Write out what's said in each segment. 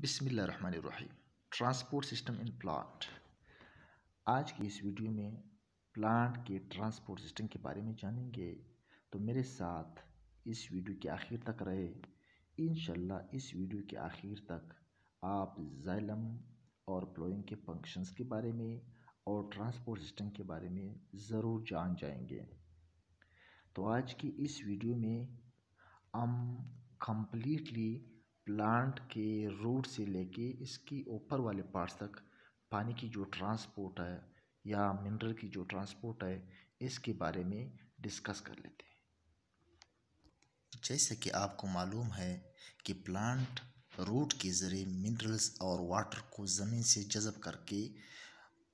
बिसमीम transport system in plant आज की इस वीडियो में प्लांट के ट्रांसपोर्ट सिस्टम के बारे में जानेंगे तो मेरे साथ इस वीडियो के आखिर तक रहे इन इस वीडियो के आखिर तक आप जाइलम और प्लोइंग के फंक्शंस के बारे में और ट्रांसपोर्ट सिस्टम के बारे में ज़रूर जान जाएंगे तो आज की इस वीडियो में हम कम्प्लीटली प्लांट के रूट से लेके इसकी ऊपर वाले पार्ट्स तक पानी की जो ट्रांसपोर्ट है या मिनरल की जो ट्रांसपोर्ट है इसके बारे में डिस्कस कर लेते हैं जैसे कि आपको मालूम है कि प्लांट रूट के ज़रिए मिनरल्स और वाटर को ज़मीन से जज़ब करके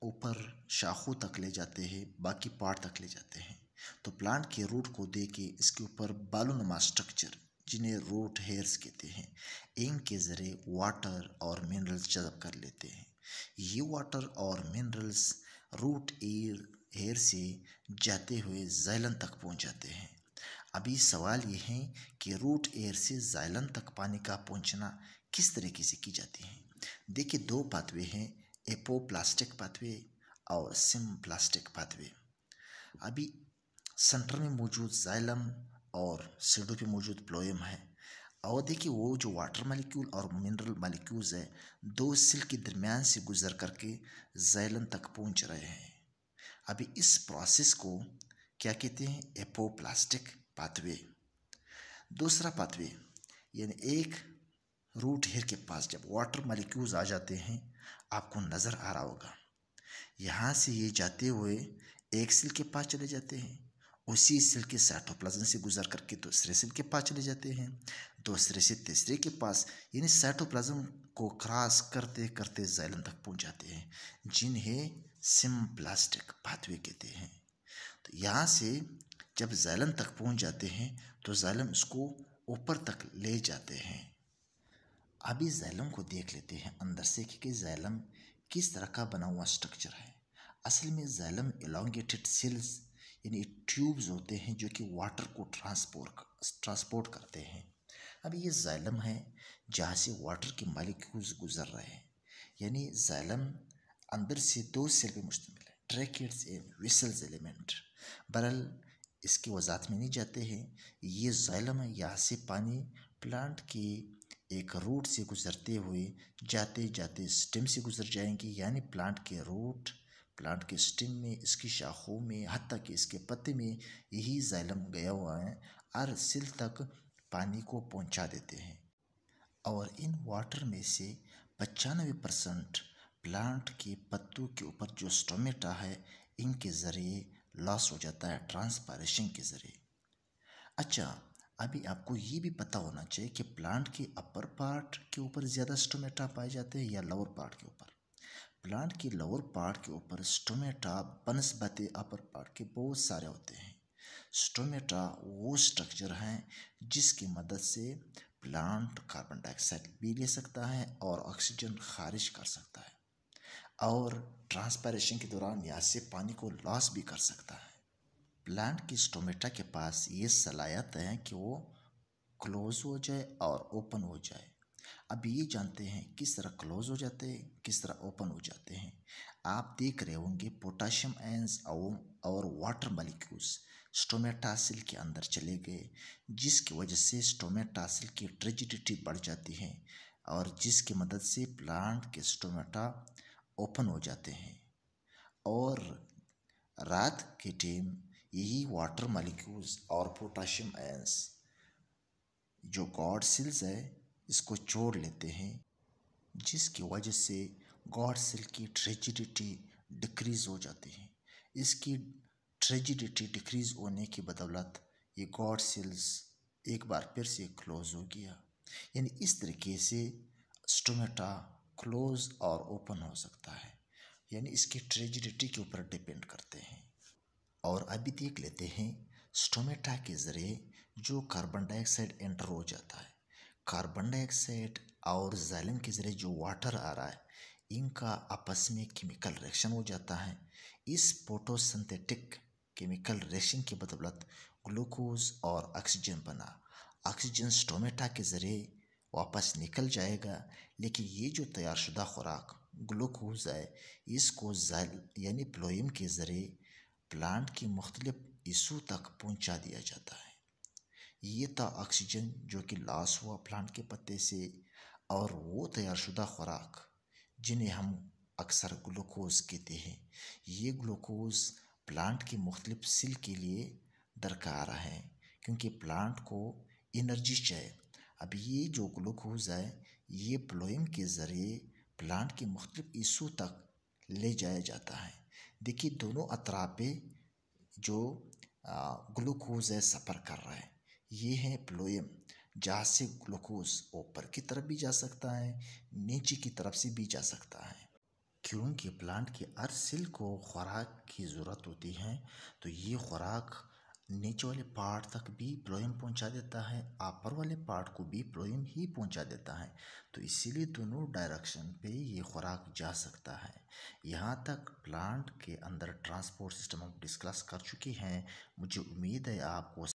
ऊपर शाखों तक ले जाते हैं बाकी पार्ट तक ले जाते हैं तो प्लांट के रूट को दे के इसके ऊपर बालूनुमा स्ट्रक्चर जिन्हें रूट हेयर्स कहते हैं इंक के ज़रिए वाटर और मिनरल्स जजब कर लेते हैं ये वाटर और मिनरल्स रूट एयर हेयर से जाते हुए जैलन तक पहुंच जाते हैं अभी सवाल ये है कि रूट एयर से जैलन तक पानी का पहुंचना किस तरीके से की जाती है देखिए दो पाथवे हैं एपो प्लास्टिक पाथवे और सिम प्लास्टिक पाथवे अभी सेंटर में मौजूद जाइलम और सीडो पे मौजूद प्लोएम है और देखिए वो जो वाटर मालिक्यूल और मिनरल मालिक्यूल्स है दो सिल के दरमियान से गुजर करके जैलन तक पहुंच रहे हैं अभी इस प्रोसेस को क्या कहते हैं एपोप्लास्टिक पाथवे दूसरा पाथवे यानी एक रूट हेयर के पास जब वाटर मालिक्यूल्स आ जाते हैं आपको नज़र आ रहा होगा यहाँ से ये जाते हुए एक सिल के पास चले जाते हैं उसी सेल के साइटोप्लाज्म से गुजर करके दूसरे सेल के पास चले जाते हैं दूसरे से तीसरे के पास यानी साइटोप्लाज्म को क्रॉस करते करते जाइलम तक पहुंच जाते हैं जिन्हें सिम्प्लास्टिक पाथवे कहते हैं तो यहाँ से जब जाइलम तक पहुंच जाते हैं तो जाइलम इसको ऊपर तक ले जाते हैं अभी जाइलम को देख लेते हैं अंदर से कि जाइलम किस तरह का बना हुआ स्ट्रक्चर है असल में जाइलम एलोंगेटेड सेल्स यानी ट्यूब्स होते हैं जो कि वाटर को ट्रांसपोर्ट ट्रांसपोर्ट करते हैं अब ये जैलम है जहाँ से वाटर के मालिक्यूल्स गुजर रहे हैं यानी जैलम अंदर से दो सेल पर मुश्तमिल है ट्रैकेट्स एंड विसल्स एलिमेंट बरल इसके वजात में नहीं जाते हैं ये जैलम है यहाँ से पानी प्लांट के एक रूट से गुज़रते हुए जाते जाते स्टेम से गुज़र जाएंगे यानी प्लांट के रूट प्लांट के स्टेम में इसकी शाखों में हती कि इसके पत्ते में यही जैलम गया हुआ है और सिल तक पानी को पहुंचा देते हैं और इन वाटर में से पचानवे परसेंट प्लांट के पत्तों के ऊपर जो स्टोमेटा है इनके ज़रिए लॉस हो जाता है ट्रांसपारेशन के ज़रिए अच्छा अभी आपको ये भी पता होना चाहिए कि प्लांट के अपर पार्ट के ऊपर ज़्यादा स्टोमेटा पाए जाते हैं या लोअर पार्ट के ऊपर प्लांट की लोअर पार्ट के ऊपर स्टोमेटा बनस्बत अपर पार्ट के बहुत सारे होते हैं स्टोमेटा वो स्ट्रक्चर हैं जिसकी मदद से प्लांट कार्बन डाइऑक्साइड भी ले सकता है और ऑक्सीजन खारिज कर सकता है और ट्रांसपेरेशन के दौरान यहाँ से पानी को लॉस भी कर सकता है प्लांट की स्टोमेटा के पास ये सलाहत है कि वो क्लोज हो जाए और ओपन हो जाए अब ये जानते हैं किस तरह क्लोज हो जाते हैं किस तरह ओपन हो जाते हैं आप देख रहे होंगे पोटाशियम एंस और वाटर मलिक्यूल्स स्टोमेटासिल के अंदर चले गए जिसकी वजह से स्टोमेटासिल की ट्रेजिडिटी बढ़ जाती है और जिसकी मदद से प्लांट के स्टोमेटा ओपन हो जाते हैं और रात के टाइम यही वाटर मलिक्यूल्स और पोटाशियम एंस जो गॉड सिल्स है इसको जोड़ लेते हैं जिसकी वजह से गॉड सेल की ट्रेजिडिटी डिक्रीज हो जाती है इसकी ट्रेजिडिटी डिक्रीज होने की बदौलत ये गॉड सेल्स एक बार फिर से क्लोज हो गया यानी इस तरीके से स्टोमेटा क्लोज और ओपन हो सकता है यानी इसकी ट्रेजिडिटी के ऊपर डिपेंड करते हैं और अभी देख लेते हैं स्टोमेटा के ज़रिए जो कार्बन डाइऑक्साइड एंटर हो जाता है कार्बन डाइऑक्साइड और जाइलम के ज़रिए जो वाटर आ रहा है इनका आपस में केमिकल रिएक्शन हो जाता है इस फोटोसिंथेटिक केमिकल रिएक्शन की बदौलत ग्लूकोज और ऑक्सीजन बना ऑक्सीजन स्टोमेटा के ज़रिए वापस निकल जाएगा लेकिन ये जो तैयारशुदा खुराक ग्लूकोज है इसको जाइल यानी प्लोइम के ज़रिए प्लांट की मुख्तलिफ हिस्सों तक पहुँचा दिया जाता है ये था ऑक्सीजन जो कि लॉस हुआ प्लांट के पत्ते से और वो तैयारशुदा खुराक जिन्हें हम अक्सर ग्लूकोज कहते हैं ये ग्लूकोज प्लांट के मुख्तलिफ सिल के लिए दरकार है क्योंकि प्लांट को एनर्जी चाहिए अब ये जो ग्लूकोज है ये प्लोइम के ज़रिए प्लांट के मुख्तलिफ हिस्सों तक ले जाया जाता है देखिए दोनों अतरापे जो ग्लूकोज है सफ़र कर रहा है ये है प्लोएम जहाँ से ग्लूकोज ऊपर की तरफ भी जा सकता है नीचे की तरफ से भी जा सकता है क्योंकि प्लांट के हर सेल को खुराक की ज़रूरत होती है तो ये खुराक नीचे वाले पार्ट तक भी प्लोएम पहुंचा देता है अपर वाले पार्ट को भी प्लोइम ही पहुंचा देता है तो इसीलिए दोनों डायरेक्शन पे ये खुराक जा सकता है यहाँ तक प्लांट के अंदर ट्रांसपोर्ट सिस्टम हम डिस्कस कर चुके हैं मुझे उम्मीद है आपको